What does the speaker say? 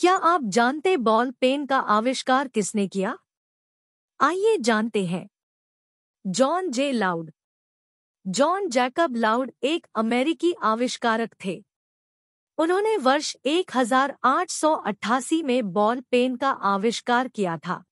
क्या आप जानते बॉल पेन का आविष्कार किसने किया आइए जानते हैं John J Loud John Jacob Loud एक अमेरिकी आविष्कारक थे उन्होंने वर्ष 1888 में बॉल पेन का आविष्कार किया था